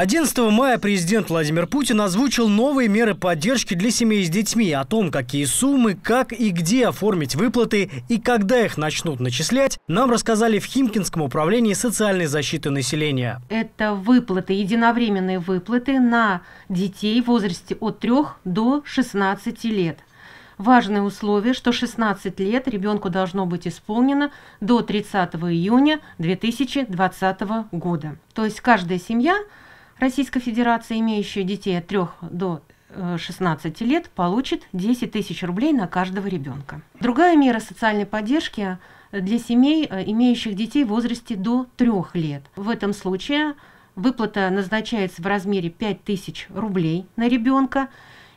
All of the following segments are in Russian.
11 мая президент Владимир Путин озвучил новые меры поддержки для семей с детьми. О том, какие суммы, как и где оформить выплаты и когда их начнут начислять, нам рассказали в Химкинском управлении социальной защиты населения. Это выплаты, единовременные выплаты на детей в возрасте от 3 до 16 лет. Важное условие, что 16 лет ребенку должно быть исполнено до 30 июня 2020 года. То есть каждая семья Российской Федерации, имеющая детей от 3 до 16 э, лет, получит 10 тысяч рублей на каждого ребенка. Другая мера социальной поддержки для семей, э, имеющих детей в возрасте до 3 лет. В этом случае выплата назначается в размере 5 тысяч рублей на ребенка,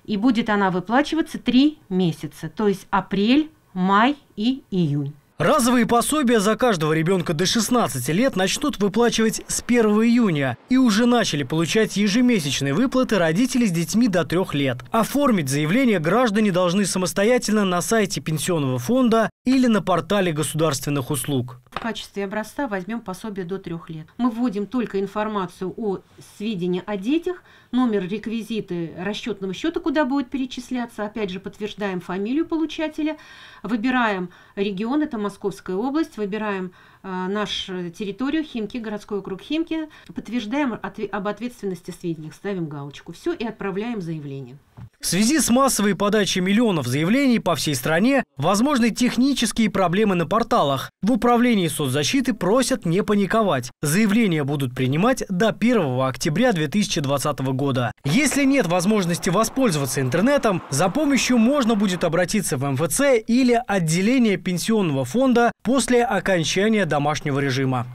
и будет она выплачиваться 3 месяца, то есть апрель, май и июнь. Разовые пособия за каждого ребенка до 16 лет начнут выплачивать с 1 июня. И уже начали получать ежемесячные выплаты родители с детьми до 3 лет. Оформить заявление граждане должны самостоятельно на сайте Пенсионного фонда или на портале государственных услуг. В качестве образца возьмем пособие до трех лет. Мы вводим только информацию о сведении о детях, номер реквизиты расчетного счета, куда будет перечисляться. Опять же, подтверждаем фамилию получателя, выбираем регион, это Московская область, выбираем э, нашу э, территорию, Химки, городской округ Химки, подтверждаем от, об ответственности сведениях, ставим галочку, все и отправляем заявление. В связи с массовой подачей миллионов заявлений по всей стране возможны технические проблемы на порталах. В управлении соцзащиты просят не паниковать. Заявления будут принимать до 1 октября 2020 года. Если нет возможности воспользоваться интернетом, за помощью можно будет обратиться в МФЦ или отделение пенсионного фонда после окончания домашнего режима.